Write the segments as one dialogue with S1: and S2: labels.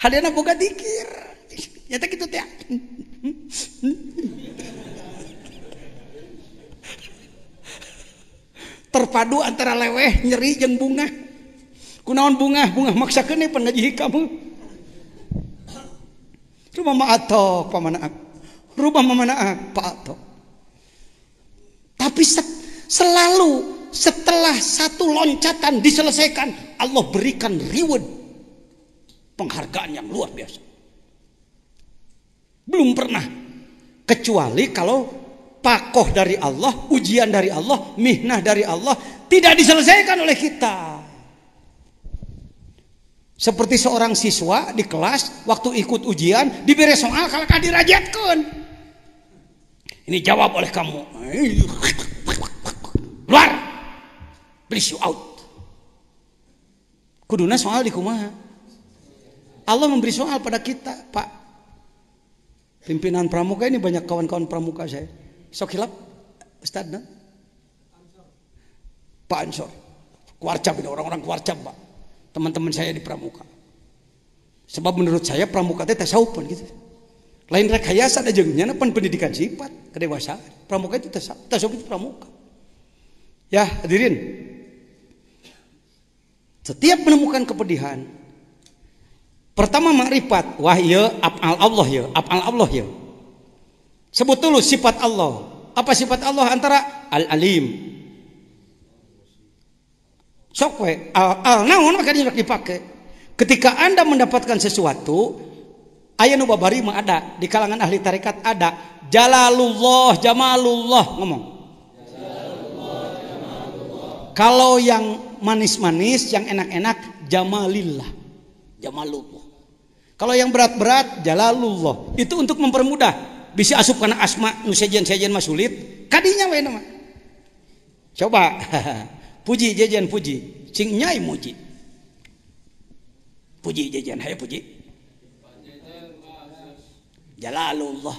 S1: Halina boga dikir. Ya teh kitu teh. Terpadu antara leweh, nyeri jeng bunga. Kunaon bunga? Bunga maksa kene pangajihi kamu. Rumah maatok pamanaak. Rumah pak atau. Tapi set, selalu setelah satu loncatan diselesaikan, Allah berikan reward penghargaan yang luar biasa. Belum pernah. Kecuali kalau pakoh dari Allah, ujian dari Allah, mihnah dari Allah tidak diselesaikan oleh kita. Seperti seorang siswa di kelas waktu ikut ujian diberi soal kalau dirajatkan. Ini jawab oleh kamu. Luar. Please you out. Kuduna soal di kumaha. Allah memberi soal pada kita, Pak. Pimpinan pramuka ini banyak kawan-kawan pramuka saya. Sok hilap, Ustaz, nah? Pak Ansor. Kuarcap ini orang-orang kuarcap, Pak. Teman-teman saya di pramuka. Sebab menurut saya pramuka itu tasawuf gitu. Lain rekayasa ada jengnya pan pendidikan sifat, kedewasaan. Pramuka itu tasawuf, tasawuf itu pramuka. Ya, hadirin. Setiap menemukan kepedihan, Pertama makrifat, wah apal iya, Allah ya, apal Allah ya. Sebut dulu sifat Allah. Apa sifat Allah antara al-alim. Sokwe al, al naon maka dipakai. Ketika Anda mendapatkan sesuatu, ayat babari mah ada, di kalangan ahli tarikat ada jalalullah, jamalullah ngomong. Kalau yang manis-manis, yang enak-enak jamalillah. Jamalullah. Kalau yang berat-berat jalalullah itu untuk mempermudah. Bisa asup karena asma nu sejen-sejen mah sulit. Kadinya we nama. Coba puji jajan puji, cing nyai muji. Puji jajan hayo puji. Jalalullah.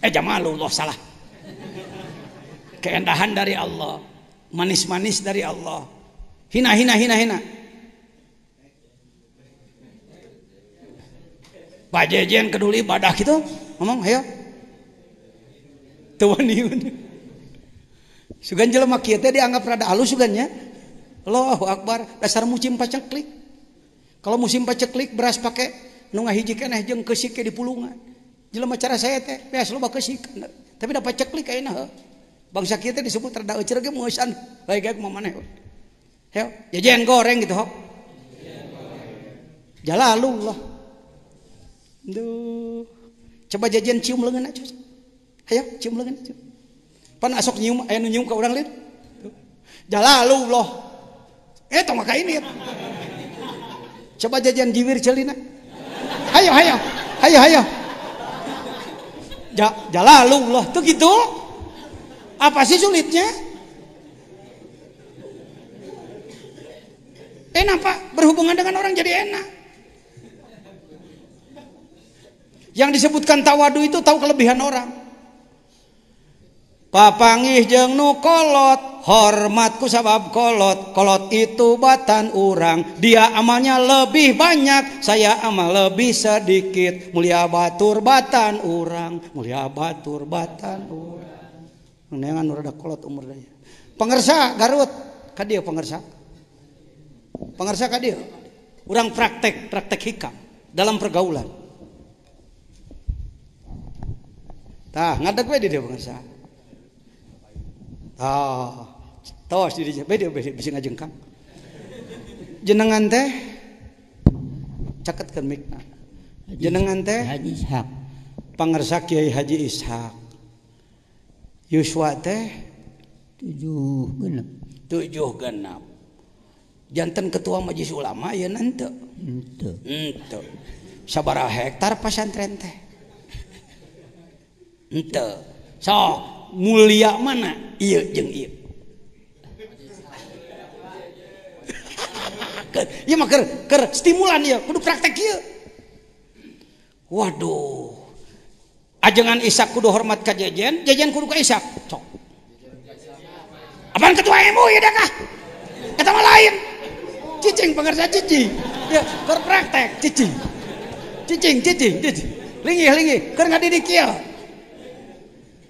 S1: Eh jamalullah salah. Keindahan dari Allah, manis-manis dari Allah. Hina hina hina hina. Pak keduli badak gitu ngomong ayo tuan iun sugan jelema kieu dianggap rada halus sugannya loh akbar dasar musim paceklik kalau musim paceklik beras pakai nu ngahiji keneh jeung keusik ke di pulungan jelema cara saya teh beas loba keusik tapi dapat paceklik ayeuna bangsa kita disebut rada euceur ge mueusan bae ya, kumaha Heo, jajan goreng gitu, hok. Jalalullah. Duh. Coba jajan cium lengan aja. ayo cium lengan aja. Pan asok nyium ayo nyium ke orang lain. Jalalu loh. Eh tong ka ini. Coba jajan jiwir celina. ayo ayo ayo ayo Ja, jalalu loh. Tuh gitu. Apa sih sulitnya? Enak Pak, berhubungan dengan orang jadi enak. Yang disebutkan tawadu itu tahu kelebihan orang. Papangih jeng nu kolot, hormatku sabab kolot, kolot itu batan orang. Dia amalnya lebih banyak, saya amal lebih sedikit. Mulia batur batan orang, mulia batur batan orang. Nengan udah kolot umur daya. Pengersa Garut, kadia pengersa. Pengersa kadia. Orang praktek, praktek hikam dalam pergaulan. Tah, ngadeg wae di dieu pengusaha. Tah, tos di dieu, beda beda bisa ngajengkang. Jenengan teh caketkeun mikna. Jenengan teh Haji Ishak. Pangersa Kiai Haji Ishak. Yuswa teh tujuh genap. Tujuh genap. Jantan ketua majelis ulama ya nanti. Nanti. Nanti. Sabar hektar pasantren teh ente so mulia mana iya jeng iya iya mah ker, ker stimulan iya kudu praktek iya waduh ajengan isak kudu hormat ke jajan jajan kudu ke isak Cok. apaan ketua emu ya dah kah lain cicing pengerja cicing ya ker praktek cicing cicing cicing cicing lingih lingih ker ngadidik iya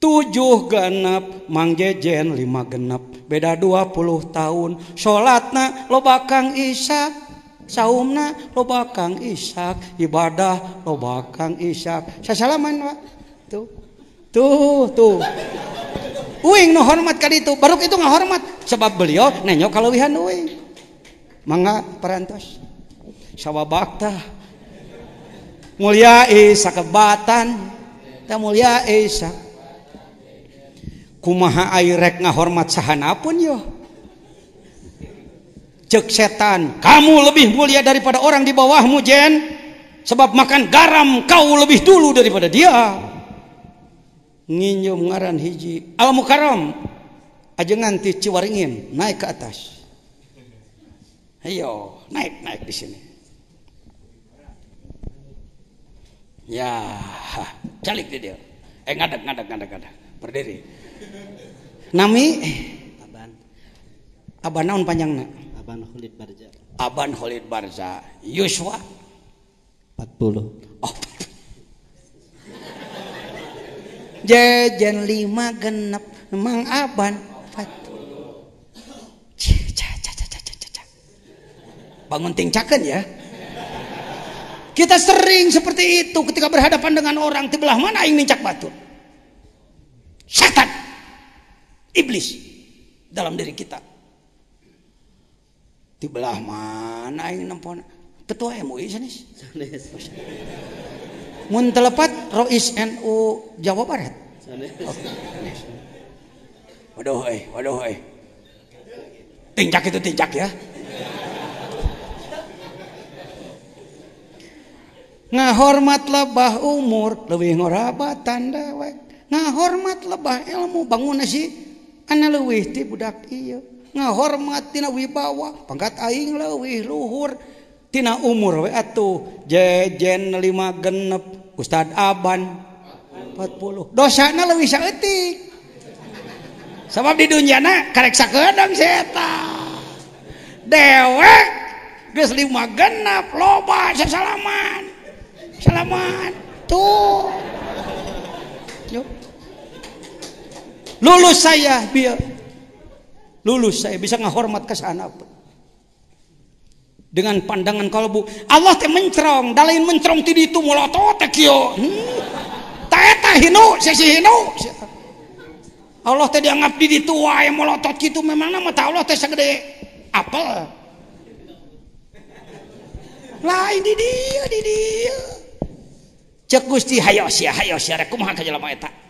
S1: 7 genap mangjejen 5 genep beda 20 tahun salatna lobakang Ishak saumna lobaang Ishak ibadah lobakang Ishak salaman hormat kan itu itu ngahormat sebab beliau nenyo kalau man per sawtah muliasha kebatan mulia Iya kumaha airek ngahormat sahana pun yo cek setan kamu lebih mulia daripada orang di bawahmu jen sebab makan garam kau lebih dulu daripada dia nginjum ngaran hiji alamu karam aja nganti ciwaringin naik ke atas ayo naik naik di sini ya calik dia eh ngadak ngadak ngadak ngadak berdiri Nami Aban. Aban naon panjangna? Aban Khalid Barza. Aban Khalid Barza. Yuswa 40. Oh. Jajan lima genep Mang Aban 40. Bangun tingcakan ya. Kita sering seperti itu ketika berhadapan dengan orang. belah mana yang nincak batu? Setan iblis dalam diri kita. belah mana yang nempona? Ketua MUI sanis. Mun telepat Rois NU Jawa Barat. Waduh, eh, waduh, eh. Tinjak itu tinjak ya. ngahormat lebah umur lebih tanda, dewek ngahormat lebah ilmu bangun nasi luwih tipudak ngahormat Wibawa pangkatingwih luhurtina umuruh jajen 5 genep Ustad Abban 40 dosa sebab di dunia anaksa dang tahu dewek guyslima genap lo salamanlamat tuh lulus saya biar lulus saya bisa menghormat ke sana dengan pandangan kalau bu Allah teh mencerong dalain mencerong ti itu muloto teh kio hmm. hinu sesi hinu Allah teh dianggap di yang yang mulotot gitu memang nama tahu Allah teh segede apel lain di dia di dia cek Gusti hayos ya hayos ya rek kumaha etak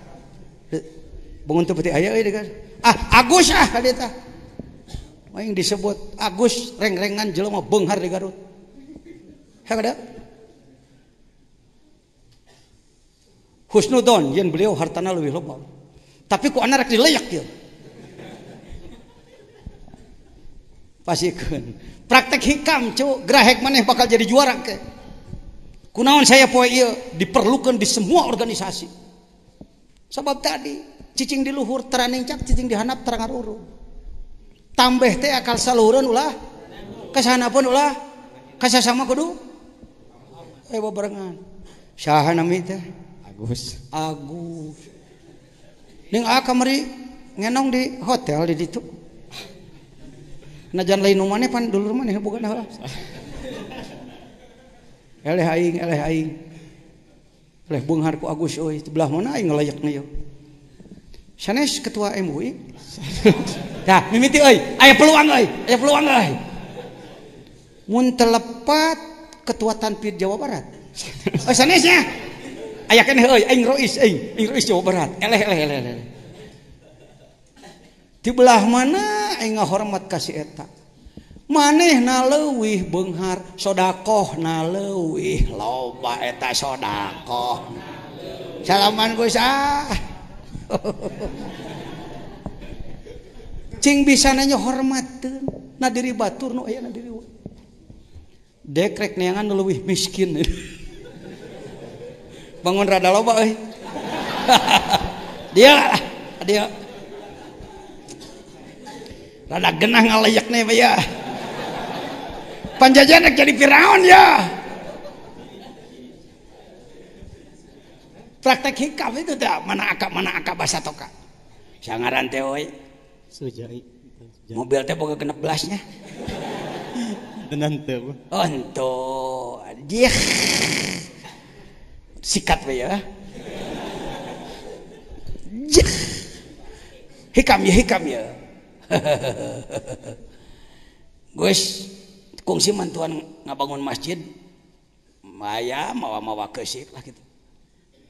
S1: Benguntu peti ayah ini kan Ah, Agus ah kali tah. yang disebut Agus reng-rengan jelema benghar di Garut. kada Husnudon yang beliau hartana lebih loba. Tapi ku anak di dileyak Pasti Pasikeun. Praktek hikam cu, mana yang bakal jadi juara ke. Kunaon saya poe iya, diperlukan di semua organisasi. Sebab tadi cicing di luhur teraning cak, cicing di hanap terangar uru tambah teh akal saluran ulah kesana pun ulah kasih sama kudu eh barengan syahan nami teh Agus Agus Neng a kamari ngenong di hotel di ditu najan lain umane pan dulu rumahnya bukan lah eleh aing eleh aing eleh bung ku Agus oi, belah mana aing ngelayak nih Sanes ketua MUI. Dah, mimiti oi, aya peluang oi, aya peluang oi. Mun telepat ketua Tanpid Jawa Barat. Oh, sanesnya. Aya keneh oi, aing rois aing, aing rois Jawa Barat. Eleh eleh eleh. eleh. Di belah mana aing ngahormat ka si eta? Maneh naleuwih benghar, sodakoh leuwih loba eta sodakoh. Salaman gus ah. bisa nanya hormat diri batur dewi miskin bangun rada lo dia genangyak ya panjajanan jadi Firaun ya praktek hikam itu tidak mana akap mana akap bahasa toka sangaran teh sujai mobil teh boga kena belasnya tenan teh oh, onto dia sikat we ya hikam ya hikam ya guys kungsi mantuan ngabangun masjid maya mawa-mawa kesik lah gitu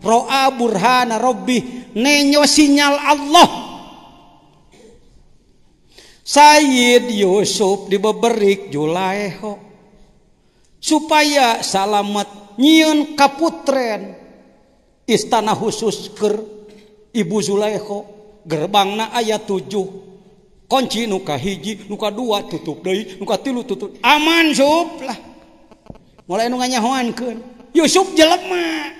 S1: Kha Burhana Rob nenyo sinyal Allah Sayid Yusuf dibeberi julaho supaya salamet nyiun kaputren istana khusus ke ibu Zulaho gerbang na ayat 7 konci muka hiji luka dua tutupmuka tilu amanlah mulaianyaan Yusuf jelekmah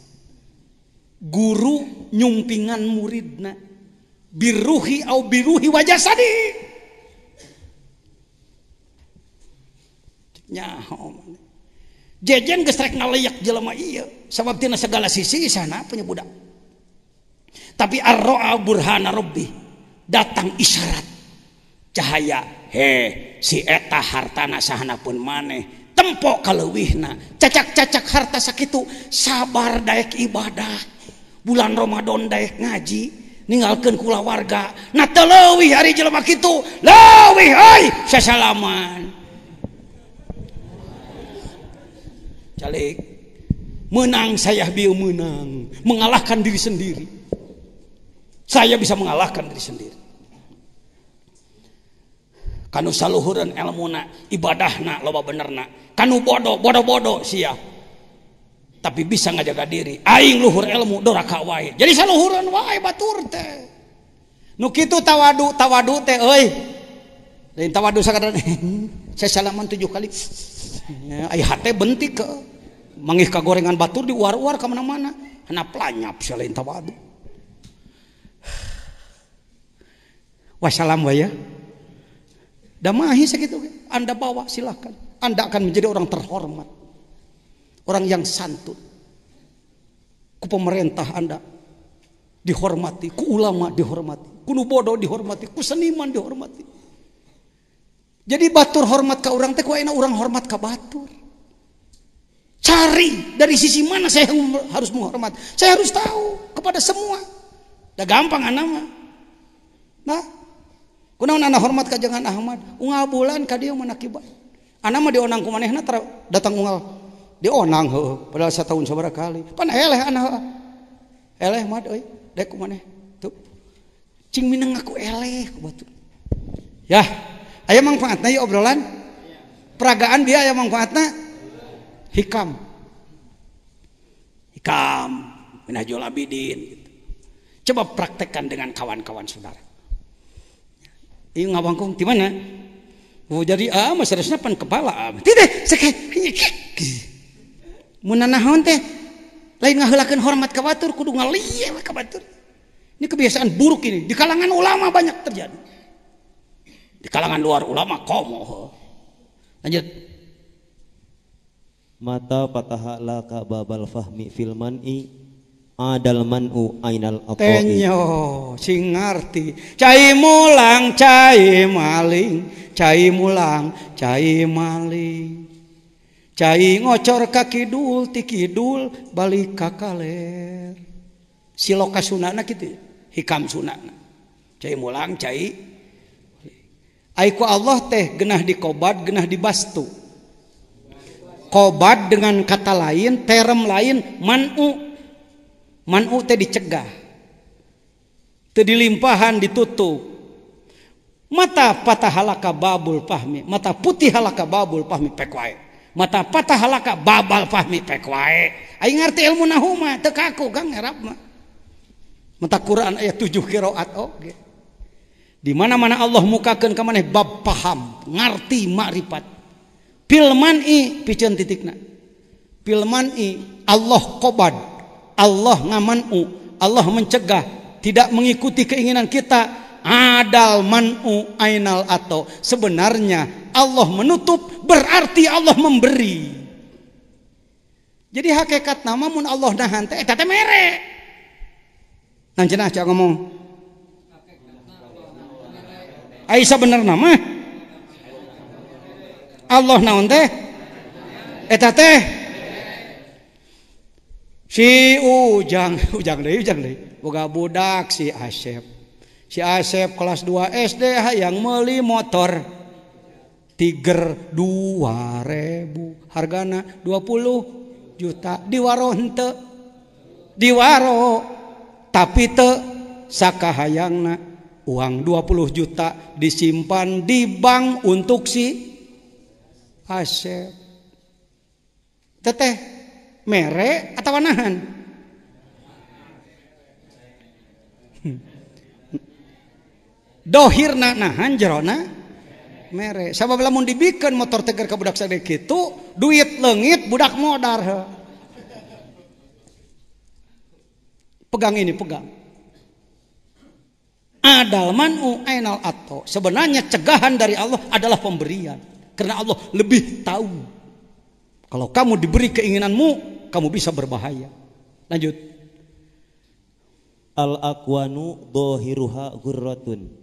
S1: guru nyumpingan muridna biruhi biruhi wajah segala sisi sana punya budak tapihana datang isyarat cahaya hehe sieta hartana sahhana pun maneh tempok kalau Wina cacak-cacak harta sakit sabar dayak ibadah bulan Romadhonnda ngaji meninggalkan pu warga nawi hari jelemak ituman menang saya menang mengalahkan diri sendiri saya bisa mengalahkan diri sendiri ibadah beneroh bodoh-bodo siap tapi bisa ngajaga diri aing luhur ilmu doraka wae jadi saluhuran wae batur teh nu kitu tawadu tawadu teh euy lain tawadu sakadar saya salaman tujuh kali ai hate benti ke mangih ka gorengan batur di war-war ka mana-mana hana pelanyap sia lain tawadu wassalam wae ya. damahi sakitu anda bawa silahkan anda akan menjadi orang terhormat Orang yang santun. Ku pemerintah Anda dihormati, ku ulama dihormati, ku bodoh dihormati, ku seniman dihormati. Jadi batur hormat ke orang teh ku enak orang hormat ke batur. Cari dari sisi mana saya harus menghormat. Saya harus tahu kepada semua. Tidak gampang anak Nah, kunaon anak hormat ke jangan Ahmad, unggal bulan kadia dieu menakibat. Anak mah di onang manehna datang unggal dionang oh, pada satu tahun sabaraha kali pan eleh anak eleh mah eh dek mana tuh cing mineng aku eleh ku batu yah ayam manfaatnya ya obrolan peragaan dia ayam manfaatnya hikam hikam minajul abidin gitu. coba praktekkan dengan kawan-kawan saudara ini iya, ngawangkung di mana? Oh, jadi ah, masyarakatnya pan kepala ah. Tidak, sekali munanaon teh lain ngahelakan hormat kawatur kudu ngaliye kawatur ini kebiasaan buruk ini di kalangan ulama banyak terjadi di kalangan luar ulama komo lanjut mata pataha laka babal fahmi filman i adal man'u ainal aqoi tenyo sing cai mulang cai maling cai mulang cai maling ngocor kakidul tidulbalik sil sunana hikam sunlang Aiku Allah teh genah di kobat gennah di bastu kobat dengan kata lain terem lain man dicegah jadiimpahan ditutu mata patah halaka babul pahmi mata putih halaka babul pahmi pekkwat mata patah halaka babal pahmi pek wae aing ilmu nahuma teu kaku gang ngarap mah mata Quran ayat tujuh qiraat oge di mana-mana Allah mukakan kemana bab paham ngarti makrifat filman i piceun titikna filman i Allah kobad Allah ngamanu Allah mencegah tidak mengikuti keinginan kita adal manu ainal atau sebenarnya Allah menutup berarti Allah memberi jadi hakikat nama mun Allah nahan teh eta mere nah cak ngomong Aisyah benar nama Allah naon teh eta teh si ujang ujang deui ujang deui boga budak si Asep Kh asep kelas 2 SDH yang meli motor Ti 2 2000 hargaa 20 juta di waroh di waro tapisaka uang 20 juta disimpan di bank untuk si aseptete merek atauwanahan dohirna nahan jerona mere sabab lamun dibikin motor tegar ke budak sadek itu duit lengit budak modar pegang ini pegang adal manu ainal ato. sebenarnya cegahan dari Allah adalah pemberian karena Allah lebih tahu kalau kamu diberi keinginanmu kamu bisa berbahaya lanjut al akwanu dohiruha gurratun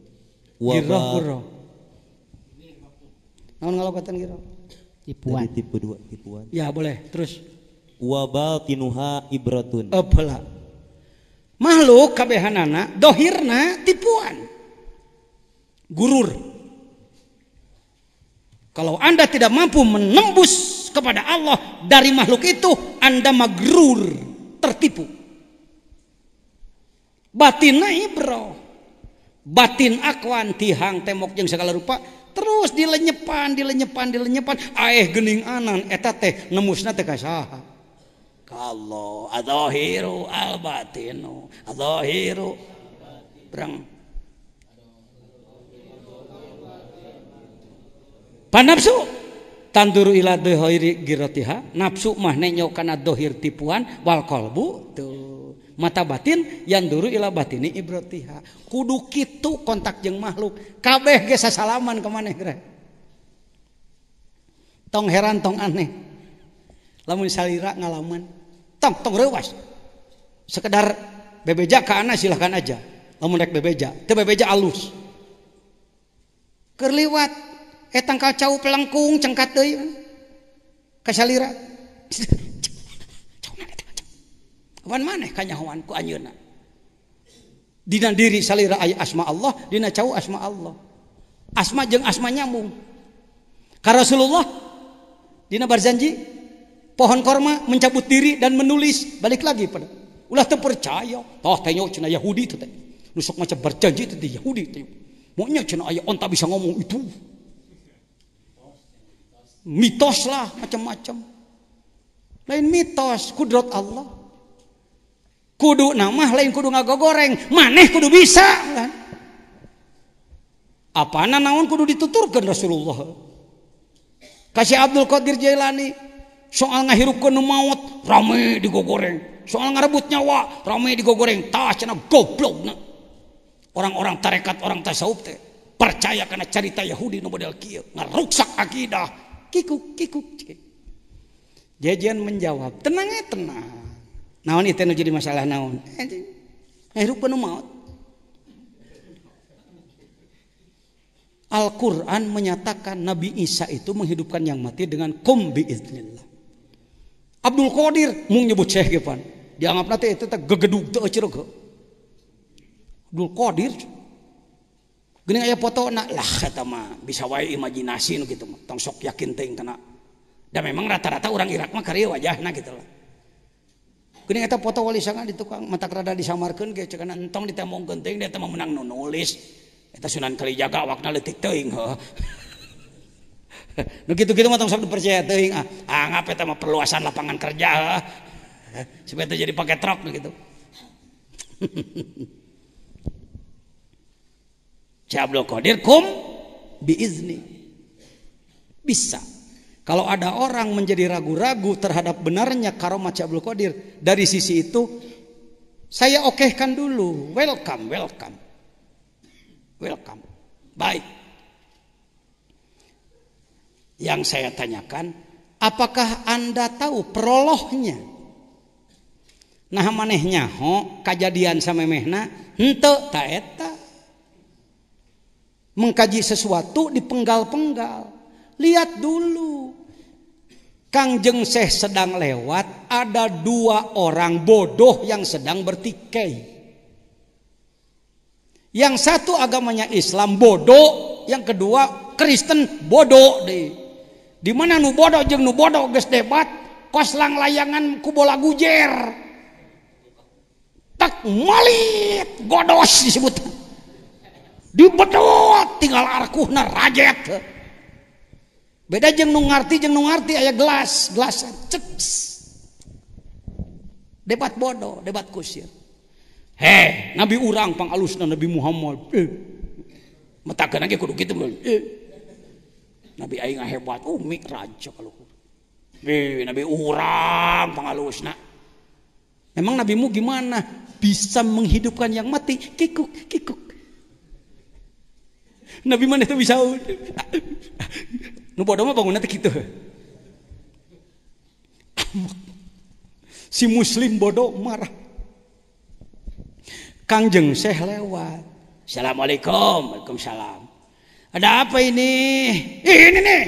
S1: Girah kuro. kalau ngalokatan girah. Tipuan. Tadi dua tipuan. Ya boleh. Terus. Wabal tinuha ibratun. Apalah. Eh, makhluk kabehanana dohirna tipuan. Gurur. Kalau anda tidak mampu menembus kepada Allah dari makhluk itu, anda magrur, tertipu. Batinnya ibroh batin awan tihang temok yang segala rupa terus di lenyepan di lenyepan di lenyepan a gening anan eta teh nem kalauhohir al nafsuha nafsuhir tipuan bal qolbu tu mata batin yang dulu ilah ila ini ibrotiha kudu kitu kontak jeng makhluk kabeh ge sasalaman kemana kira tong heran tong aneh lamun salira ngalaman tong tong rewas sekedar bebeja ke anak silahkan aja lamun rek bebeja teu bebeja alus kerliwat etang eh, kacau pelengkung cengkat deui eh. kasalira Wan mana kanyahoan ku anjeuna. Dina diri salira ayat asma Allah, dina cawu asma Allah. Asma jeng asma nyambung. Karena Rasulullah dina berjanji pohon korma mencabut diri dan menulis balik lagi pada ulah terpercaya, percaya tah tanya cina Yahudi teh nusuk macam berjanji dia Yahudi teh maunya ayat, on tak bisa ngomong itu mitos lah macam-macam lain mitos kudrat Allah Kudu nama lain kudu ngago goreng maneh kudu bisa apa naon kudu dituturkan Rasulullah kasih Abdul Qdirani soal ramai digo goreng soal ngarebut nyawa ramai digo goreng go orang-orang tarekat orang tasa percaya karena carita Yahudi adah jaan menjawab tenangnya tenangan naon itu nu jadi masalah naon hirup eh, penuh maut Al-Quran menyatakan Nabi Isa itu menghidupkan yang mati dengan kum biiznillah. Abdul Qadir mung nyebut Syekh Gifan Dianggap nanti itu tak gegeduk teu eh, cerege. Abdul Qadir Gini aya foto nak lah kata mah bisa wae imajinasi nu gitu mah. Tong yakin teuing kana. Dan memang rata-rata orang Irak mah karya wajahna gitu lah. Gini kita foto wali sangat di tukang mata kerada disamarkan ke cekana entong ditemong genting dia temang menang nulis. Kita sunan kali jaga wakna letik teing. nu gitu-gitu matang tong percaya dipercaya teing. Ah, anggap ah, eta mah perluasan lapangan kerja. Supaya jadi pakai truk gitu. Syekh Abdul Qadir kum biizni. Bisa. Kalau ada orang menjadi ragu-ragu terhadap benarnya karomah Syekh Abdul Qadir, dari sisi itu saya okehkan dulu. Welcome, welcome. Welcome. Baik. Yang saya tanyakan, apakah Anda tahu perolohnya? Nah manehnya oh, kejadian sama mehna ente taeta mengkaji sesuatu di penggal penggal lihat dulu Kangjeng Syekh sedang lewat, ada dua orang bodoh yang sedang bertikai. Yang satu agamanya Islam bodoh, yang kedua Kristen bodoh deh. Di mana nu bodoh jeung nu bodoh geus debat, koslang layangan kubola gujer. Tak malit godos disebut. Dibedot tinggal arkuhna rajet beda jeng nu ngarti jeng nu ngarti aya gelas gelas ceks debat bodoh debat kusir heh nabi urang pangalusna nabi Muhammad eh. metakeun ge kudu kitu eh. nabi aing hebat oh uh, mikraj kalau eh, nabi urang pangalusna emang nabimu gimana bisa menghidupkan yang mati kikuk kikuk Nabi mana itu bisa nu bodoh mah bangunnya kitu. si muslim bodoh marah kangjeng syekh lewat assalamualaikum waalaikumsalam ada apa ini Ih, ini nih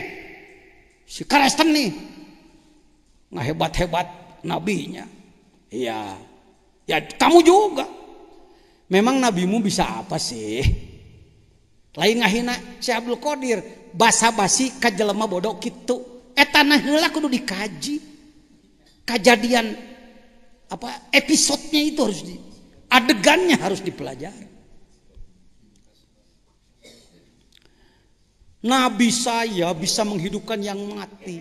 S1: si Kristen nih Nah hebat hebat nabinya iya ya kamu juga memang nabimu bisa apa sih lain ngahina si Abdul Qadir basa-basi ka bodoh gitu eta nah heula kudu dikaji kejadian apa episodenya itu harus di, adegannya harus dipelajari Nabi saya bisa menghidupkan yang mati.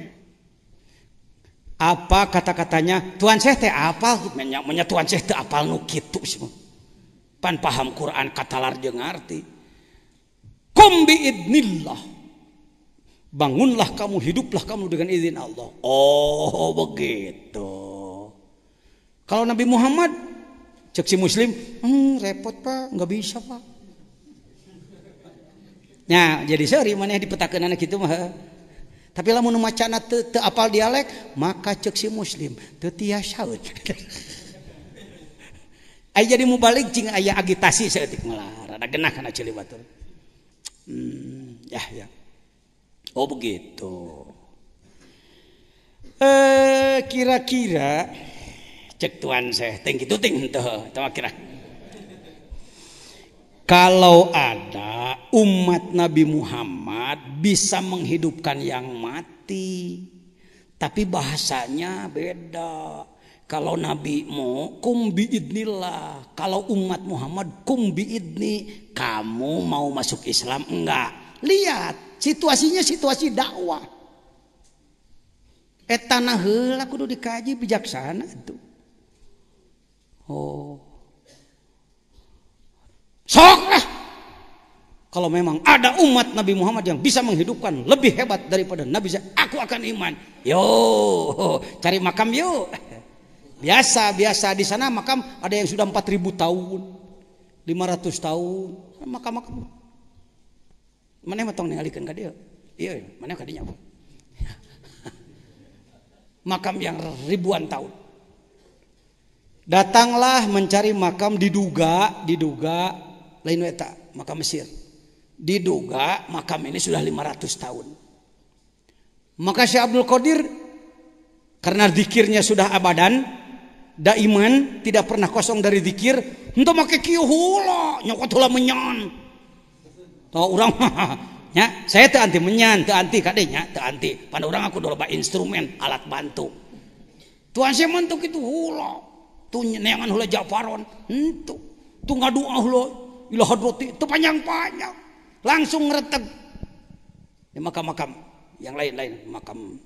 S1: Apa kata-katanya? Tuhan saya teh apal menya, Tuhan saya teh apal nu kitu semua. Pan paham Quran kata jeung arti. Kum bi idnillah. Bangunlah kamu, hiduplah kamu dengan izin Allah. Oh, begitu. Kalau Nabi Muhammad, cek si Muslim, hmm, repot pak, nggak bisa pak. Nah, jadi sorry mana dipetakan anak itu mah. Tapi lamun macana teu te apal dialek, maka cek si Muslim teu tias saut. jadi mau mubalik jing ayah agitasi seetik ngelar. ada genah karena ceuli Hmm, ya ya. Oh begitu. Eh kira-kira cek tuan saya tinggi itu ting tuh kira. Kalau ada umat Nabi Muhammad bisa menghidupkan yang mati, tapi bahasanya beda. Kalau Nabi mu kum biidnillah. Kalau umat Muhammad kum biidni. Kamu mau masuk Islam enggak? Lihat situasinya situasi dakwah et eh, tanah hela kudu dikaji bijaksana itu. oh sok lah kalau memang ada umat Nabi Muhammad yang bisa menghidupkan lebih hebat daripada Nabi saya, aku akan iman yo cari makam yo biasa biasa di sana makam ada yang sudah 4000 tahun 500 tahun makam makam Mana tong ningalikeun ke dia Iya, iya. mana ka dinya. makam yang ribuan tahun. Datanglah mencari makam diduga, diduga lain weta makam Mesir. Diduga makam ini sudah 500 tahun. Maka Syekh Abdul Qadir karena dikirnya sudah abadan, daiman tidak pernah kosong dari dikir, untuk make kieu hula, nyokot hula menyon. Tahu orang ya saya teu anti menyan, teu anti kadinya, teu anti. Pan urang aku loba instrumen, alat bantu. Tuhan saya mentuk itu hula. Tu neangan hula jafaron, entu. Tu ngadua ah hula ila hadrati, tu panjang-panjang. Langsung ngereteg. Di ya, makam-makam yang lain-lain makam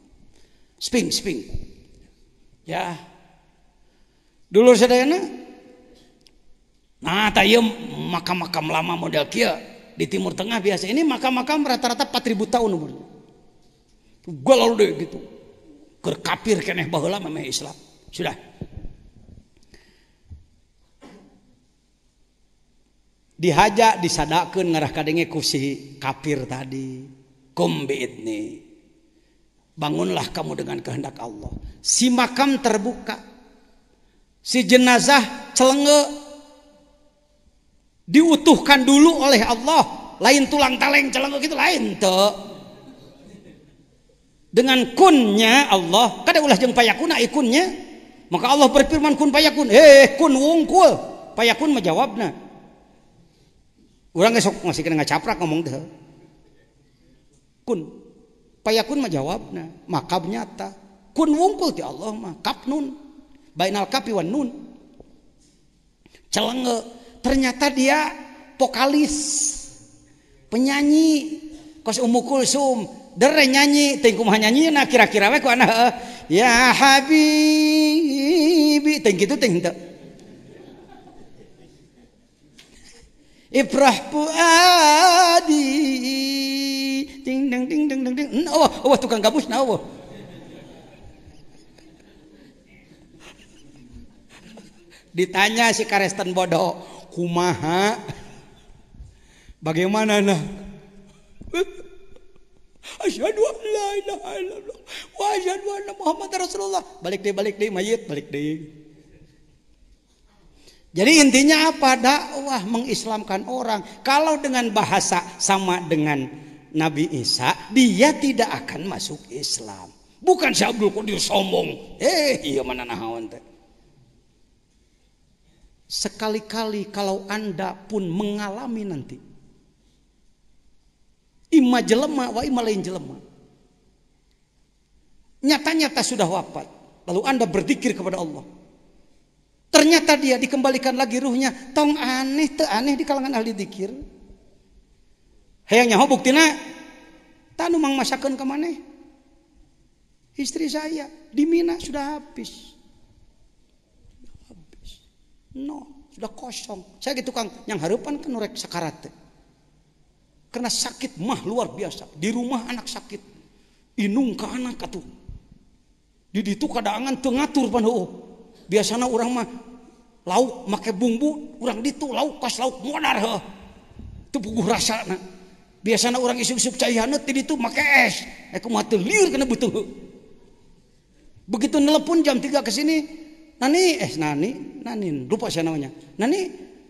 S1: sping sping. Ya. Dulu sedayana Nah, tayem iya makam-makam lama model kia di Timur Tengah biasa. Ini makam-makam rata-rata 4000 tahun umurnya. Gue lalu deh gitu. Kerkapir keneh baheula memang Islam. Sudah. dihajak disadakan ngarah kadenge ku kapir kafir tadi. Kum Bangunlah kamu dengan kehendak Allah. Si makam terbuka. Si jenazah celenge diutuhkan dulu oleh Allah lain tulang taleng celenguk gitu lain tuh dengan kunnya Allah kada ulah jeng payakuna ikunnya eh, maka Allah berfirman kun payakun eh kun wungkul payakun menjawabnya orang esok masih kena caprak ngomong deh kun payakun menjawabnya maka nyata kun wungkul ti Allah mah kap nun bainal kapi wan nun celenguk ternyata dia vokalis penyanyi kos umukul sum dere nyanyi tengkum nyanyi nah kira-kira weku anak ya habibi teng gitu teng Ibrah puadi ding ding ding ding ding ding oh oh tukang gabus nah oh ditanya si karesten bodoh kumaha bagaimana nah asyhadu an la ilaha illallah wa asyhadu anna muhammad rasulullah balik deh balik deh mayit balik deh jadi intinya apa dakwah mengislamkan orang kalau dengan bahasa sama dengan Nabi Isa dia tidak akan masuk Islam bukan si Abdul Qadir sombong eh iya mana nahawan teh Sekali-kali kalau Anda pun mengalami nanti. Ima jelema wa ima lain jelema. Nyata-nyata sudah wafat. Lalu Anda berzikir kepada Allah. Ternyata dia dikembalikan lagi ruhnya. Tong aneh, te aneh di kalangan ahli dikir. Hayangnya hobuk tina. Tanu mang masakan kemana? Istri saya di Mina sudah habis. No, sudah kosong. Saya gitu Kang, yang harapan kan norek sakarat. Karena sakit mah luar biasa. Di rumah anak sakit. Inung ke anak atuh. Di itu kadangan teu ngatur pan heueuh. Biasana mah lauk make bumbu, di itu lauk pas lauk monar. heuh. Teu rasa. rasana. Biasana orang isuk-isuk caihana di itu make es. Aku mah telir karena butuh. Begitu nelpon jam 3 ke sini, Nani, eh Nani, Nani, lupa saya namanya. Nani,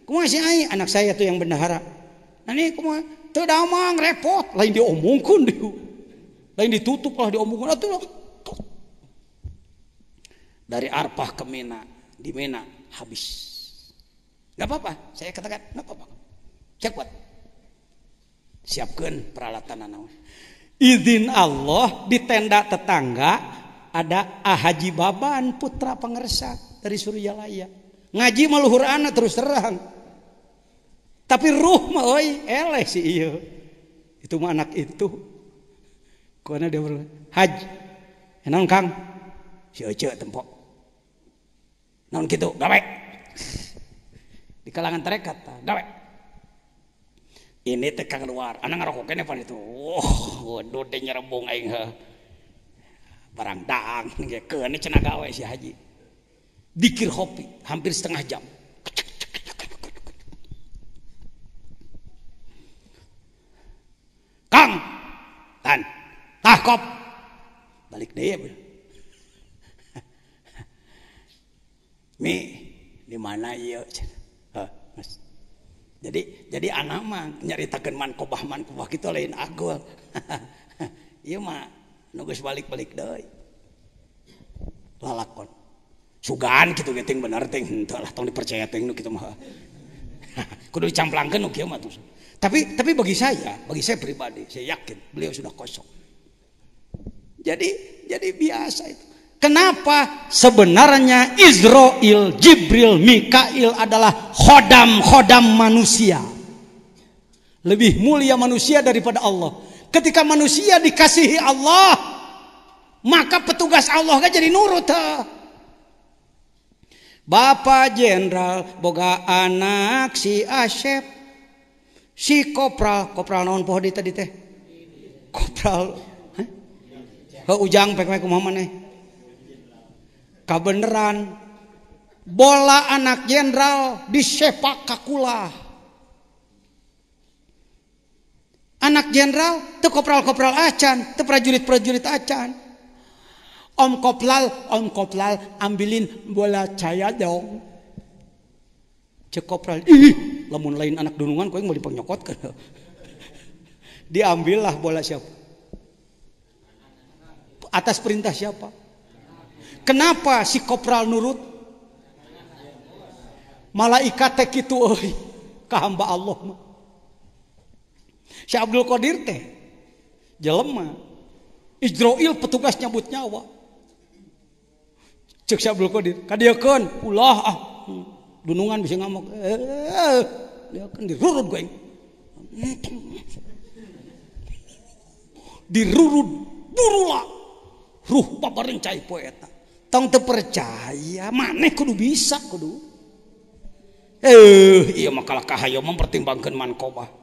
S1: kuma si Ai, anak saya tuh yang bendahara. Nani, kuma tuh damang repot, lain diomongkan dia. Lain ditutup lah diomongkan, atuh lah. Dari Arpah ke Mina, di Mina habis. Gak apa-apa, saya katakan, gak apa-apa. Saya Siapkan peralatan anak. Izin Allah di tenda tetangga ada Ahaji Baban putra pengersa dari Surjalaya. Ngaji meluhur anak terus terang. Tapi ruh mah oi eleh si iya. Itu mah anak itu. Karena dia berhaji, Haj. Enon ya kang. Si Ece tempok. Non gitu gawe. Di kalangan terekat gawe. Ini tekan luar. Anak ngarokoknya pan itu. Oh, waduh dia nyerembung aing ha barang dagang ke ini cina gawe si haji dikir kopi hampir setengah jam kang tan tah kop balik deh mi di mana iya jadi jadi anak mah nyaritakan mankobah mankobah gitu lain agul iya mah Nugas balik-balik deh lalakon sugan gitu geting ya, benar ting, entah lah tong dipercaya ting, nu kita gitu mah kudu dicamplangkan nu kiamat tuh tapi tapi bagi saya bagi saya pribadi saya yakin beliau sudah kosong jadi jadi biasa itu Kenapa sebenarnya Israel, Jibril, Mikail adalah khodam-khodam manusia. Lebih mulia manusia daripada Allah. Ketika manusia dikasihi Allah, maka petugas Allah gak jadi nurut. Ha. Bapak Jenderal boga anak si Asep si Kopral Kopral naon poho tadi teh Kopral he ujang pek pek mana kabeneran bola anak jenderal disepak kakulah anak jenderal itu kopral-kopral acan itu prajurit-prajurit acan om koplal om koplal ambilin bola caya dong cek kopral ih lamun lain anak dunungan yang mau dipenyokot kan lah bola siapa atas perintah siapa kenapa si kopral nurut Malah teh itu, euy ka hamba Allah mah Si Abdul Qadir teh jelema. Izrail petugas nyabut nyawa. Cek si Abdul Qadir, kadieukeun ulah ah. Dunungan bisa ngamuk. Eh, dia kan dirurut gue. Dirurut burula. Ruh paparing cai poeta. Tong terpercaya, maneh kudu bisa kudu. Eh, iya makalah kahayo mempertimbangkan mankobah.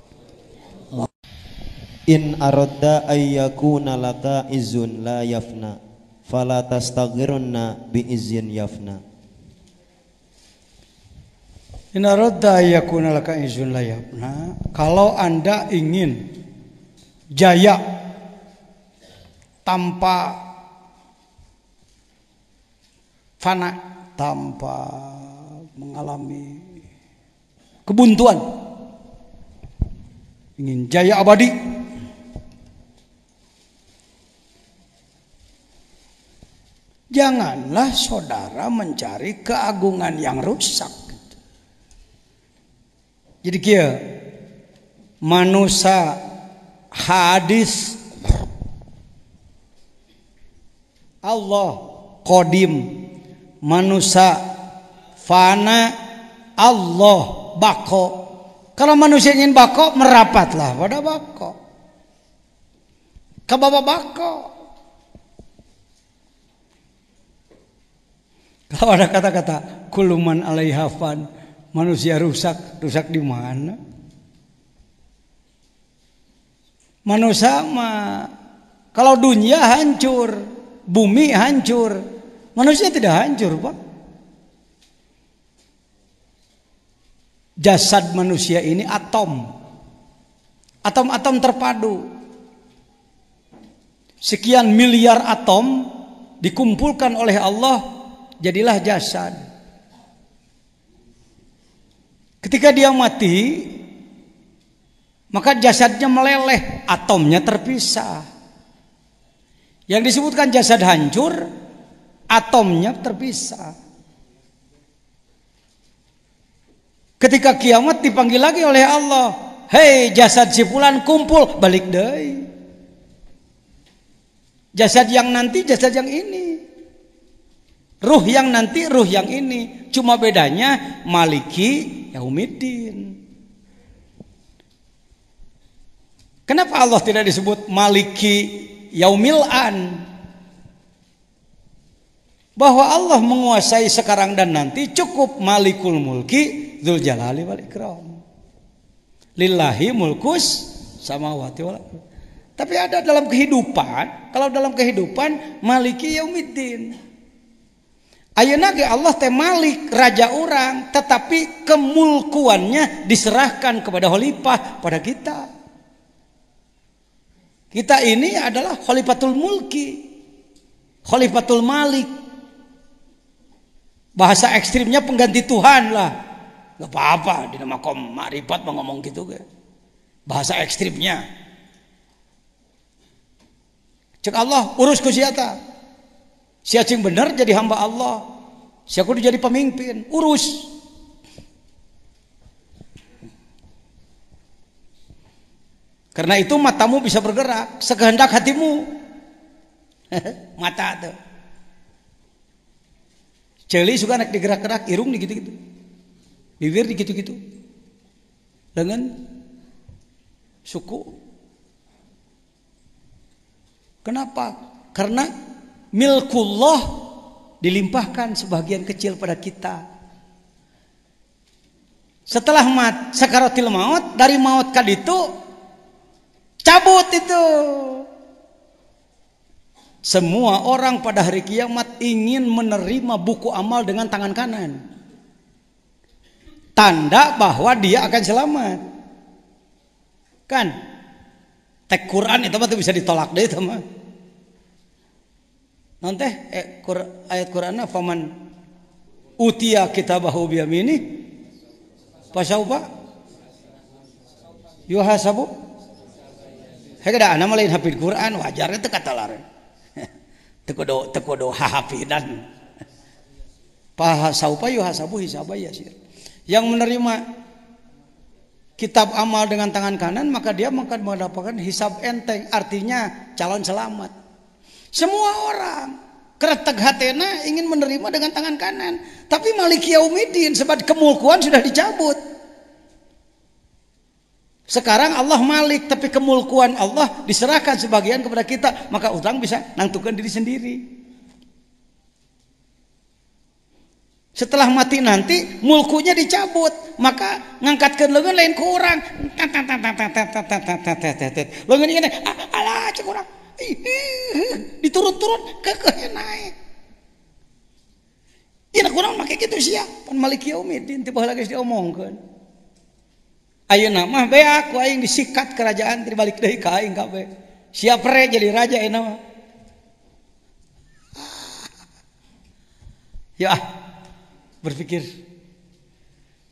S1: in aradda ayyakuna laka izun la yafna fala tastaghirunna bi izin yafna in aradda ayyakuna laka izun la yafna kalau Anda ingin jaya tanpa fana tanpa mengalami kebuntuan ingin jaya abadi Janganlah saudara mencari keagungan yang rusak. Jadi kia manusia hadis Allah kodim manusia fana Allah bako kalau manusia ingin bako merapatlah pada bako ke bako Kalau ada kata-kata kuluman alaihafan manusia rusak, rusak di mana? Manusia mah kalau dunia hancur, bumi hancur, manusia tidak hancur, Pak. Jasad manusia ini atom. Atom-atom terpadu. Sekian miliar atom dikumpulkan oleh Allah jadilah jasad. Ketika dia mati, maka jasadnya meleleh, atomnya terpisah. Yang disebutkan jasad hancur, atomnya terpisah. Ketika kiamat dipanggil lagi oleh Allah, "Hei, jasad si fulan kumpul, balik deh Jasad yang nanti, jasad yang ini. Ruh yang nanti, ruh yang ini. Cuma bedanya maliki yaumiddin. Kenapa Allah tidak disebut maliki yaumil'an? Bahwa Allah menguasai sekarang dan nanti cukup malikul mulki dzul jalali wal ikram. Lillahi mulkus samawati wal Tapi ada dalam kehidupan, kalau dalam kehidupan maliki yaumiddin. Ayeuna ge Allah teh Malik raja orang, tetapi kemulkuannya diserahkan kepada khalifah pada kita. Kita ini adalah khalifatul mulki. Khalifatul Malik. Bahasa ekstrimnya pengganti Tuhan lah. Gak apa-apa di nama kom makrifat mau ngomong gitu ge. Bahasa ekstrimnya. Cek Allah urus kusiata. Si acing benar jadi hamba Allah. Si aku jadi pemimpin, urus. Karena itu matamu bisa bergerak sekehendak hatimu. Mata itu. Celi suka naik digerak-gerak, irung di gitu-gitu. Bibir di gitu-gitu. Dengan suku. Kenapa? Karena milkullah dilimpahkan sebagian kecil pada kita. Setelah mat sekarotil maut dari maut itu cabut itu. Semua orang pada hari kiamat ingin menerima buku amal dengan tangan kanan. Tanda bahwa dia akan selamat. Kan? Tek Quran itu bisa ditolak deh, teman. Nanti ayat eh, Quran, ayat Qurannya faman utia kitabahu biyamini pasaufa yuhasabu hegada ana lain hafid Quran wajar itu kata do teko tekodo hafidan pasaufa yuhasabu hisaba yasir yang menerima kitab amal dengan tangan kanan maka dia akan mendapatkan hisab enteng artinya calon selamat semua orang keretek hatena ingin menerima dengan tangan kanan. Tapi Malik Yaumidin sebab kemulkuan sudah dicabut. Sekarang Allah Malik tapi kemulkuan Allah diserahkan sebagian kepada kita, maka utang bisa nangtukan diri sendiri. Setelah mati nanti mulkunya dicabut, maka ngangkatkan lengan lain kurang. Lengan ini alah kurang diturut-turut kekehnya naik iya, nak kurang pakai gitu sih ya. Pan malik yaumidin tiba lagi dia kan. Ayo nama be aku aing disikat kerajaan terbalik balik kain ka aing be. Siap re jadi raja ayeuna eh, mah. Ya ah, berpikir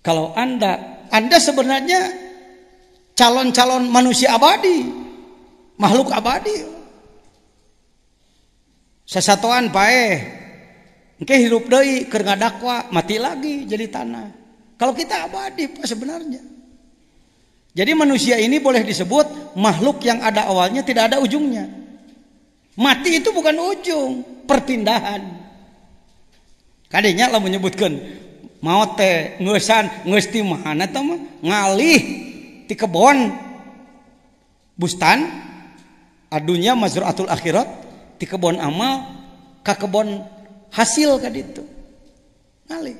S1: kalau Anda Anda sebenarnya calon-calon manusia abadi, makhluk abadi sesatuan pae Oke hirup doi keur dakwa mati lagi jadi tanah. Kalau kita abadi pak sebenarnya. Jadi manusia ini boleh disebut makhluk yang ada awalnya tidak ada ujungnya. Mati itu bukan ujung, perpindahan. Kadinya lah menyebutkan mau teh ngesan ngesti mana tama ngalih di kebon bustan adunya mazuratul akhirat di kebon amal ke kebon hasil ke itu ngali,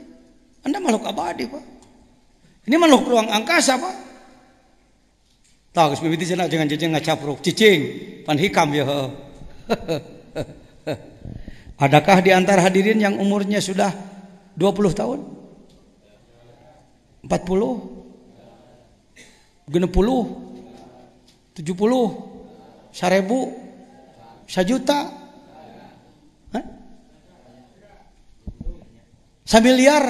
S1: anda makhluk abadi pak ini makhluk ruang angkasa pak tahu guys bibit cina jangan nggak capruk cicing pan hikam ya adakah di antara hadirin yang umurnya sudah 20 tahun 40 60 70 seribu Sejuta? Hah? Semiliar?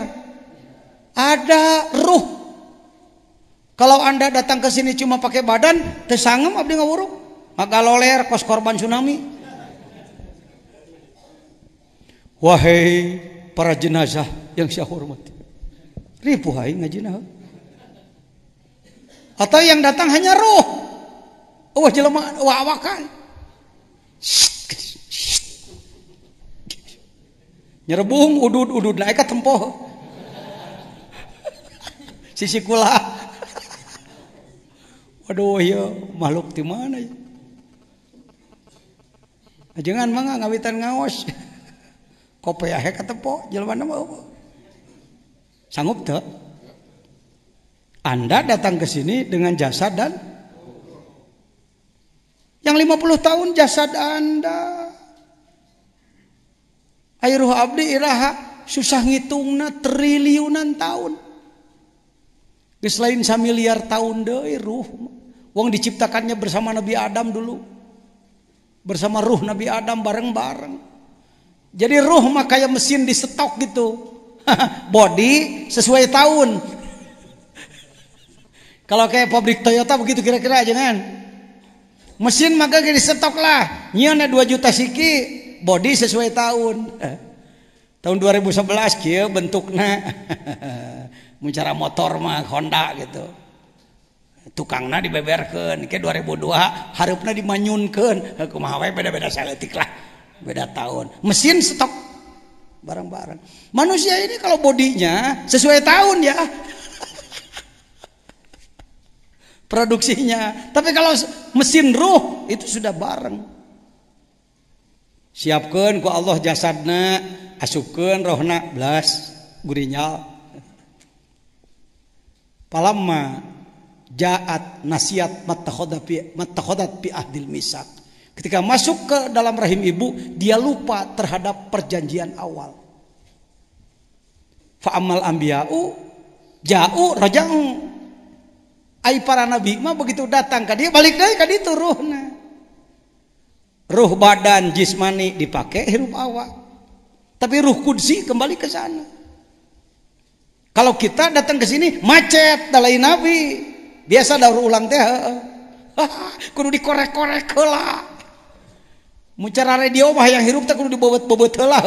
S1: Ada ruh. Kalau anda datang ke sini cuma pakai badan, tersanggup abdi ngawuruk. Maka loler kos korban tsunami. Wahai para jenazah yang saya hormati. Ribu hai ngajina. Atau yang datang hanya roh. Wah jelema wah nyerbung udud udud naik ke tempo sisi kula waduh ya makhluk di mana ya jangan mangga ngawitan ngaos kopi ahe ke tempo jalan mau sanggup tak anda datang ke sini dengan jasa dan yang 50 tahun jasad Anda. Airuh abdi iraha susah ngitungna triliunan tahun. Geus lain miliar tahun deh ruh. uang diciptakannya bersama Nabi Adam dulu. Bersama ruh Nabi Adam bareng-bareng. Jadi ruh mah kayak mesin di stok gitu. Body sesuai tahun. Kalau kayak pabrik Toyota begitu kira-kira aja kan mesin maka gini stok lah nyana 2 juta siki body sesuai tahun tahun 2011 kia bentuknya mencara motor mah Honda gitu tukangnya dibeberkan ke 2002 harapnya dimanyunkan kumaha beda-beda seletik lah beda tahun mesin stok barang-barang manusia ini kalau bodinya sesuai tahun ya produksinya. Tapi kalau mesin ruh itu sudah bareng. Siapkan ku Allah jasadna, asupkan rohna belas gurinyal. Palama jahat nasiat mata khodat pi ahdil misak. Ketika masuk ke dalam rahim ibu, dia lupa terhadap perjanjian awal. Fa'amal ambiya'u jauh rajang Ay para nabi mah begitu datang ke dia balik deui ke dia ruhna. Ruh badan jismani dipakai hirup awak. Tapi ruh kudsi kembali ke sana. Kalau kita datang ke sini macet dalai nabi. Biasa daur ulang teh. kudu dikorek-korek heula. Mucara radio mah yang hirup teh kudu dibobot-bobot heula.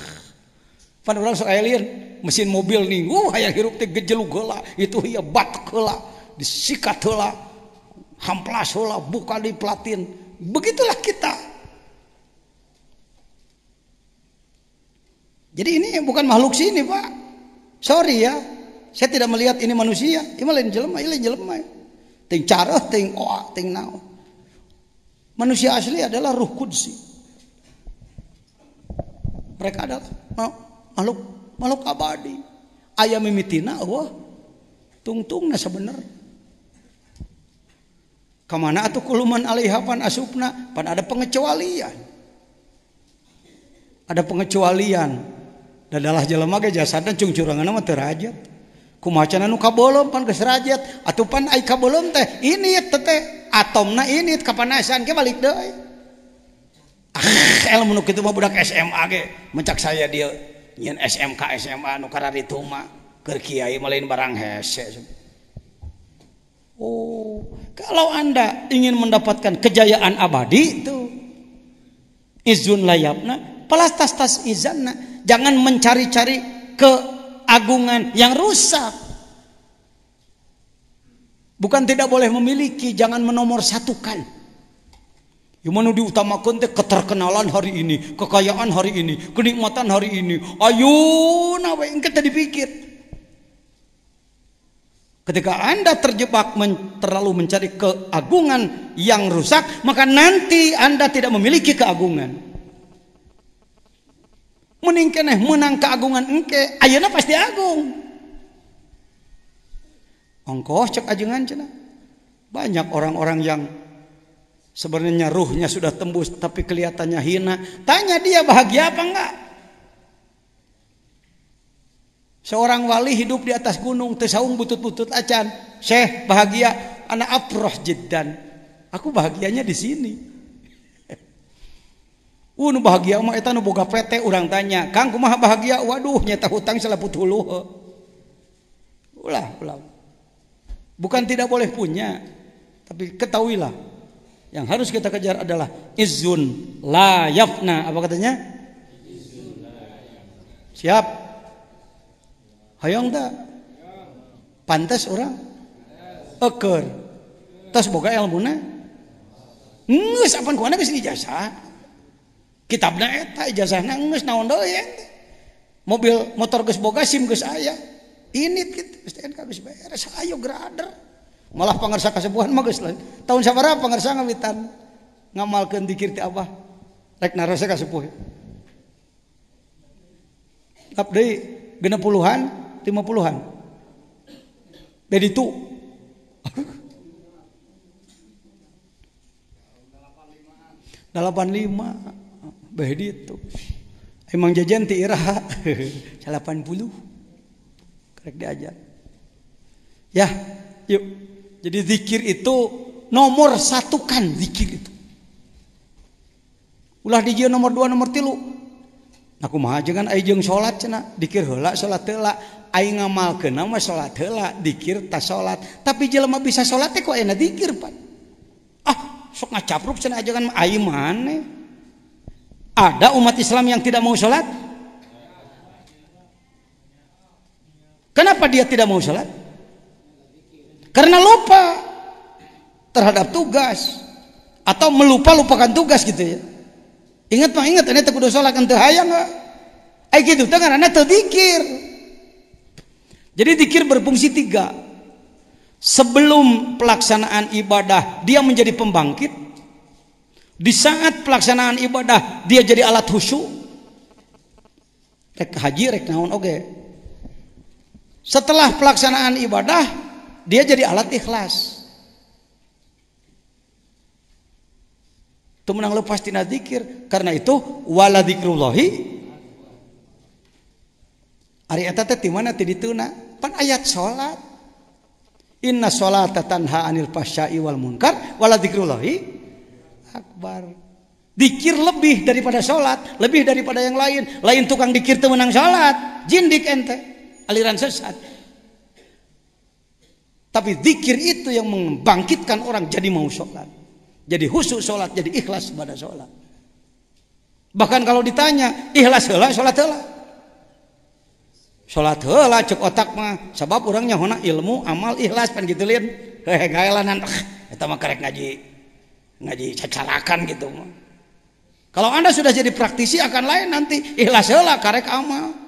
S1: Pan urang sok aya mesin mobil nih uh hayang hirup teh gejelu gola, itu iya bat gela disikat gela hamplas gela buka di platin begitulah kita jadi ini bukan makhluk sini pak sorry ya saya tidak melihat ini manusia ini lain jelema ini lain jelema ting cara ting oa ting nao manusia asli adalah ruh kudsi mereka adalah makhluk balok abadi ayam mimitina wah tungtungnya nasa kemana atau kuluman alihapan asupna pan ada pengecualian ada pengecualian dadalah jelema ge jasad cung curangan nama terajat kumacana nu kabolom pan geus rajat atuh pan ai kabolom teh ini teteh atomna ini kapanasan ge balik deui ah elmu nu kitu mah budak SMA ge mencak saya dia nyen SMK SMA nu karar itu mah keur kiai melain barang hese oh kalau anda ingin mendapatkan kejayaan abadi itu izun layapna pelastas tas izanna jangan mencari-cari keagungan yang rusak bukan tidak boleh memiliki jangan menomorsatukan yang mana diutamakan teh keterkenalan hari ini, kekayaan hari ini, kenikmatan hari ini. Ayo, nawe kita dipikir. Ketika Anda terjebak men terlalu mencari keagungan yang rusak, maka nanti Anda tidak memiliki keagungan. Meningkene menang keagungan engke, ayana pasti agung. Ongkos cek ajengan cina. Banyak orang-orang yang Sebenarnya ruhnya sudah tembus tapi kelihatannya hina. Tanya dia bahagia apa enggak? Seorang wali hidup di atas gunung, tersaung butut-butut acan. Syekh bahagia, anak afroh jiddan. Aku bahagianya di sini. Uh, nu bahagia mah eta nu boga PT urang tanya. Kang kumaha bahagia? Waduh nyata hutang selaput hulu. Ulah, ulah. Bukan tidak boleh punya, tapi ketahuilah yang harus kita kejar adalah izun la yafna. Apa katanya? Siap. Hayong tak? Pantas orang? Eker. Tas boga ilmuna? Nges apaan kuana geus ijazah. Kitabna eta ijazahna nges naon doy ya. Mobil motor geus boga SIM geus ayah. Ini kita STNK geus beres. Ayo grader malah pangersa kasepuhan mah geus tahun sabaraha pangersa ngawitan ngamalkeun dikir ti Abah rek narasa kasepuh tap deui puluhan, lima puluhan Jadi itu delapan lima beda itu emang jajan ti iraha delapan puluh kerek diajar ya yuk jadi zikir itu nomor satu kan zikir itu. Ulah di nomor dua nomor tilu. Aku nah, mah jangan aijeng sholat cina, dikir hela sholat telak. Ayo ngamal ke nama sholat hela, dikir tas sholat. Tapi jelema bisa sholat teh kok enak dikir pak. Ah sok ngacaprup cina kan ayo mana? Ada umat Islam yang tidak mau sholat? Kenapa dia tidak mau sholat? karena lupa terhadap tugas atau melupa-lupakan tugas gitu ya. Ingat mah ingat ini kudu sholat kan hayang Ai tangan. gitu ngaranna anak terdikir Jadi dikir berfungsi tiga. Sebelum pelaksanaan ibadah dia menjadi pembangkit. Di saat pelaksanaan ibadah dia jadi alat khusyuk. Rek haji rek naon oke. Okay. Setelah pelaksanaan ibadah dia jadi alat ikhlas. Itu menang lepas tina dzikir. Karena itu wala dzikrullahi Ari eta teh di mana ti dituna? Pan ayat salat. Inna sholata tanha anil fahsya'i wal munkar wala dzikrullahi akbar. Dikir lebih daripada sholat, lebih daripada yang lain. Lain tukang dikir temenang sholat. jindik ente. Aliran sesat. Tapi zikir itu yang membangkitkan orang jadi mau sholat. Jadi khusus sholat, jadi ikhlas pada sholat. Bahkan kalau ditanya, ikhlas hela, sholat hela. Sholat hela, cek otak mah. Sebab orangnya hona ilmu, amal, ikhlas, kan gitu lian. Hehe, gaelanan. Itu ah, mah kerek ngaji, ngaji cacarakan gitu mah. Kalau anda sudah jadi praktisi akan lain nanti. Ikhlas sholat, karek amal.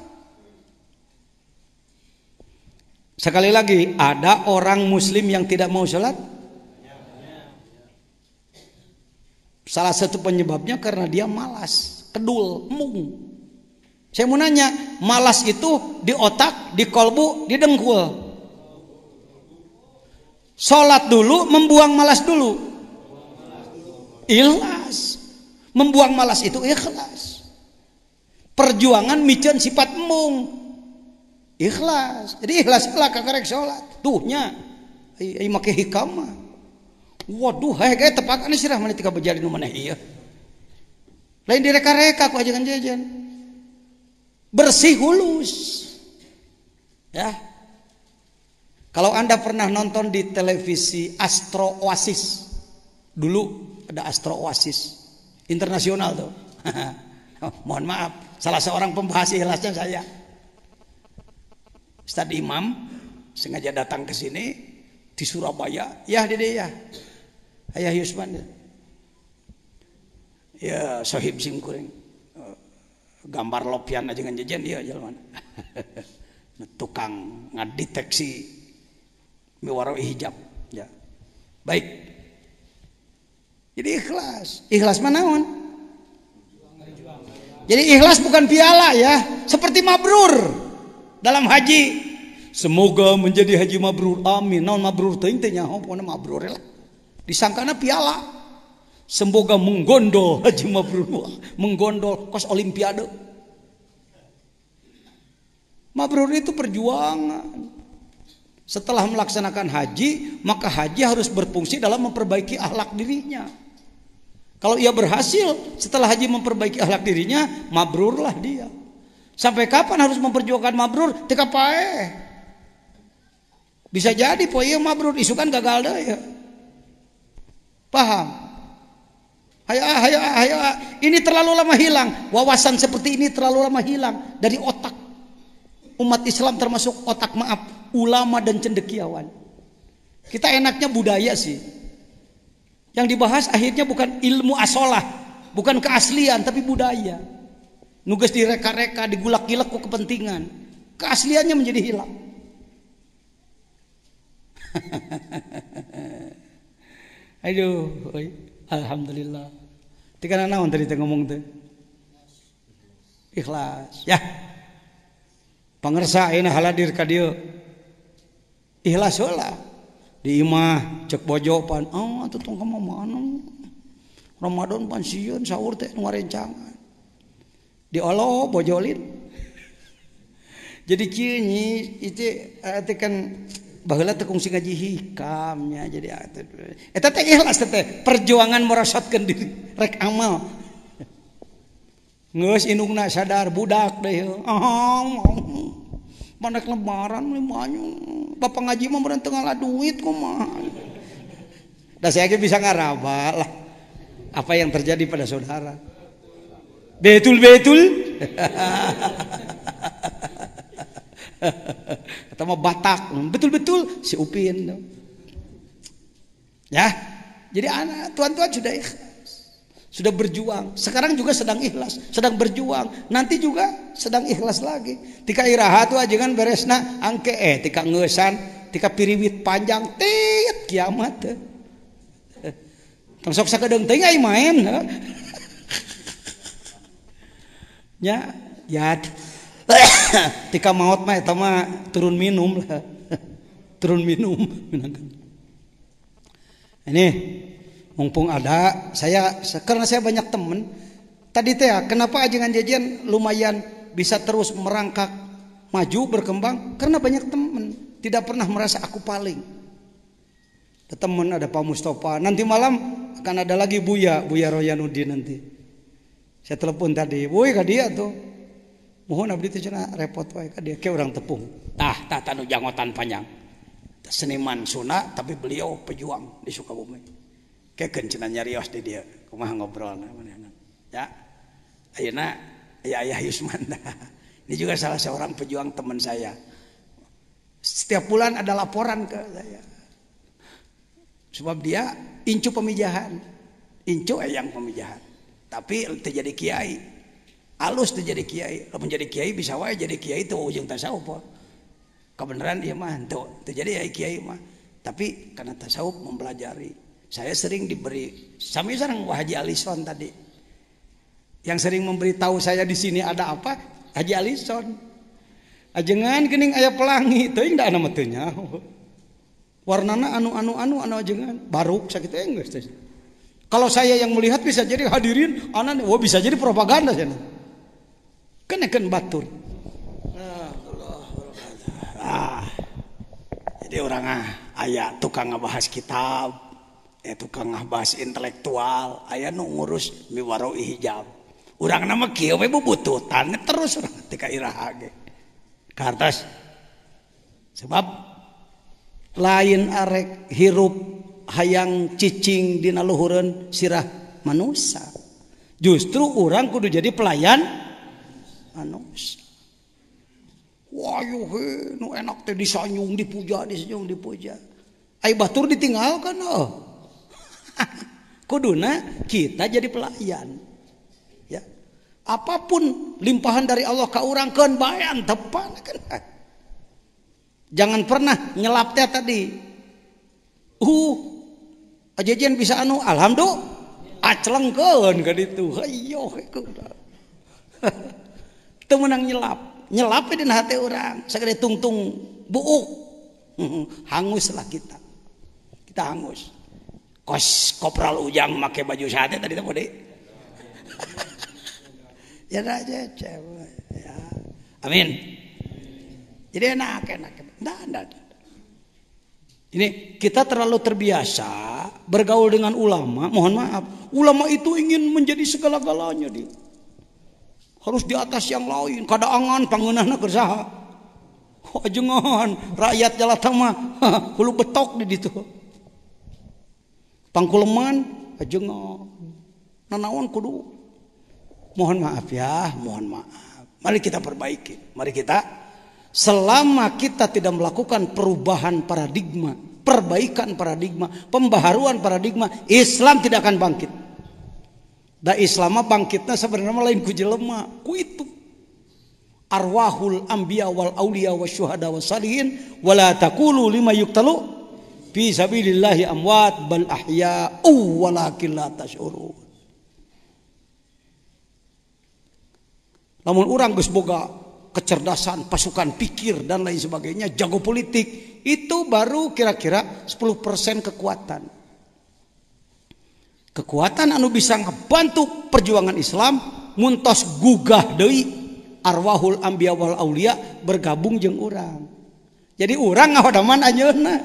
S1: Sekali lagi, ada orang muslim yang tidak mau sholat? Salah satu penyebabnya karena dia malas, kedul, mung. Saya mau nanya, malas itu di otak, di kolbu, di dengkul. Sholat dulu, membuang malas dulu. Ikhlas. Membuang malas itu ikhlas. Perjuangan micen sifat mung ikhlas jadi ikhlas lah kakarek sholat tuhnya ini make hikam waduh waduh kaya tepat ini sirah mana tika berjalan mana iya lain direka-reka aku kan jajan bersih hulus ya kalau anda pernah nonton di televisi Astro Oasis dulu ada Astro Oasis internasional tuh mohon maaf salah seorang pembahas ikhlasnya saya Ustadz Imam sengaja datang ke sini di Surabaya. Ya, Dede ya. Ayah Yusman. Ya, sohib singkuring. Gambar lopian aja dengan jajan dia ya, jalan. Tukang ngadeteksi mewaroi hijab. Ya. Baik. Jadi ikhlas. Ikhlas mana on? Jadi ikhlas bukan piala ya, seperti mabrur dalam haji semoga menjadi haji mabrur amin naon mabrur teuing teh nyaho pokona mabrur lah ya. disangkana piala semoga menggondol haji mabrur menggondol kos olimpiade mabrur itu perjuangan setelah melaksanakan haji, maka haji harus berfungsi dalam memperbaiki akhlak dirinya. Kalau ia berhasil setelah haji memperbaiki akhlak dirinya, mabrurlah dia. Sampai kapan harus memperjuangkan mabrur? Teka pae. Bisa jadi poe ieu iya mabrur kan gagal deh ya. Paham? Hayo ah, hayo hayo Ini terlalu lama hilang. Wawasan seperti ini terlalu lama hilang dari otak. Umat Islam termasuk otak maaf, ulama dan cendekiawan. Kita enaknya budaya sih. Yang dibahas akhirnya bukan ilmu asolah, bukan keaslian, tapi budaya nugas direka-reka digulak-gilak ku kepentingan keasliannya menjadi hilang aduh oi. alhamdulillah Tiga nawan tadi teh ngomong teh ikhlas ya pangersa ini haladir ka dieu ikhlas heula di imah cek bojo pan oh, ah, tutung kamu mana anu. Ramadan pan sieun sahur teh nu jangan di diolo bojolin jadi kini itu eh, itu kan baheula tekung kungsi ngaji hikamnya jadi itu ah, teh ikhlas teh perjuangan merasatkan diri rek amal geus indungna sadar budak deh oh manak lebaran banyak bapak ngaji mah berantem ngalah duit mah. dah saya bisa ngaraba lah apa yang terjadi pada saudara Betul betul. Kata mau Batak, hmm, betul betul si Upin. Ya, jadi anak tuan-tuan sudah ikhlas, sudah berjuang. Sekarang juga sedang ikhlas, sedang berjuang. Nanti juga sedang ikhlas lagi. Tika iraha tu aja kan beresna angke eh, tika ngesan, tika piriwit panjang, tiat kiamat. Tong sok sakadeng tengah imam. Ya, ya. Tika maut mah eta mah turun minum lah. turun minum Ini mumpung ada saya karena saya banyak temen tadi teh kenapa ajengan jajan lumayan bisa terus merangkak maju berkembang karena banyak temen tidak pernah merasa aku paling temen ada Pak Mustafa nanti malam akan ada lagi Buya Buya Royanudin nanti saya telepon tadi woi kak dia tuh mohon abdi teh repot woi kak dia ke orang tepung tah tak tahu jangotan panjang seniman suna tapi beliau pejuang di Sukabumi ke kencana nyarios di dia kumaha ngobrol nah, nah. ya Ayana, ya ayah Yusman ini juga salah seorang pejuang teman saya setiap bulan ada laporan ke saya sebab dia incu pemijahan incu ayang pemijahan tapi terjadi kiai alus terjadi kiai kalau menjadi kiai bisa wae jadi kiai itu ujung tasawuf po. kebenaran dia mah itu terjadi ya kiai mah tapi karena tasawuf mempelajari saya sering diberi sampai sekarang Wah Haji Alison tadi yang sering memberitahu saya di sini ada apa Haji Alison ajengan kening ayah pelangi itu indah nama tuh warnana anu anu anu anu ajengan baruk sakit enggak saya yang melihat bisa jadi hadirin anakangue oh, bisa jadi propaganda ke ah. jadi orang ah, aya tukang ngebahas kitab eh, tukang bahas intelektual aya nu ngurusab terus sebab lain arerek hirup hayang ccing diluhurun sirah mansa justru orang Kudu jadi pelayan en ditinggalkan oh. kita jadi pelayan ya apapun limpahan dari Allah ke orang ke bayan tepan jangan pernah nyelapnya tadi jaan bisa anu Alhamdulilang nyilap nyelapi dan hati orang sekali tungtung bu hanguslah kita kita hangus koskop ujang make baju saat tadi cewek amin jadi Ini kita terlalu terbiasa bergaul dengan ulama. Mohon maaf, ulama itu ingin menjadi segala-galanya dia. Harus di atas yang lain. Kada angan Kadaangan kerja, aja Ajengan rakyat jalan sama hulu betok di situ. Pangkuleman ajengan. Eh, nanawan kudu. Mohon maaf ya, mohon maaf. Mari kita perbaiki. Mari kita Selama kita tidak melakukan perubahan paradigma, perbaikan paradigma, pembaharuan paradigma, Islam tidak akan bangkit. Da Islam bangkitnya sebenarnya lain ku jelema, ku itu. Arwahul anbiya wal aulia wa syuhada wa salihin wa la taqulu lima yuktalu fi sabilillahi amwat bal ahya'u walakin la tashurun. Namun orang geus boga kecerdasan, pasukan pikir dan lain sebagainya, jago politik, itu baru kira-kira 10% kekuatan. Kekuatan anu bisa ngebantu perjuangan Islam muntos gugah deui arwahul anbiya wal aulia bergabung jeung urang. Jadi urang ngahodaman anjeunna.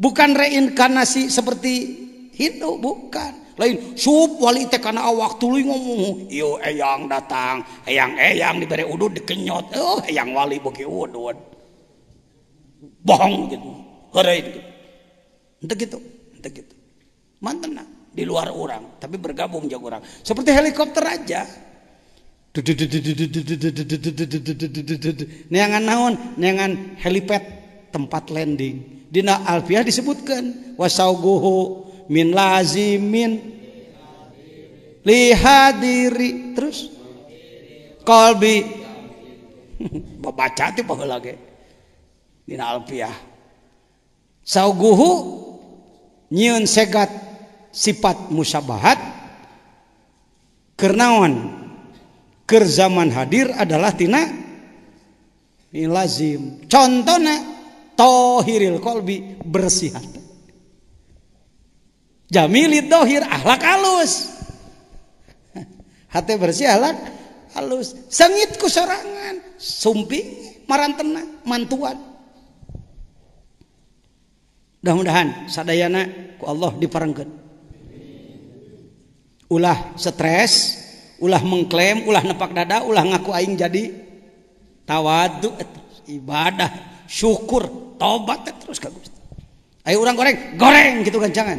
S1: Bukan reinkarnasi seperti Hindu, bukan lain sub wali teh karena awak tuli ngomong yo eyang datang eyang-eyang diberi udud dikenyot oh eyang wali bagi udud bohong gitu hari gitu entah gitu entah gitu mantan nah, di luar orang tapi bergabung jauh orang seperti helikopter aja neangan naon neangan helipad tempat landing dina alfiah disebutkan wasauguhu min lazimin lihadiri terus kolbi baca itu pahala lagi? min alfiah ya. sauguhu nyun segat sifat musabahat kernawan ker zaman hadir adalah tina min lazim contohnya tohiril kolbi bersih Jamilid dohir ahlak halus. Hati bersih ahlak halus. Sengit kusorangan sorangan. Sumping marantena mantuan. Mudah-mudahan sadayana ku Allah diperengkeun. Ulah stres, ulah mengklaim, ulah nepak dada, ulah ngaku aing jadi tawadu ibadah, syukur, tobat terus ke Gusti. Ayo orang goreng, goreng gitu kan jangan.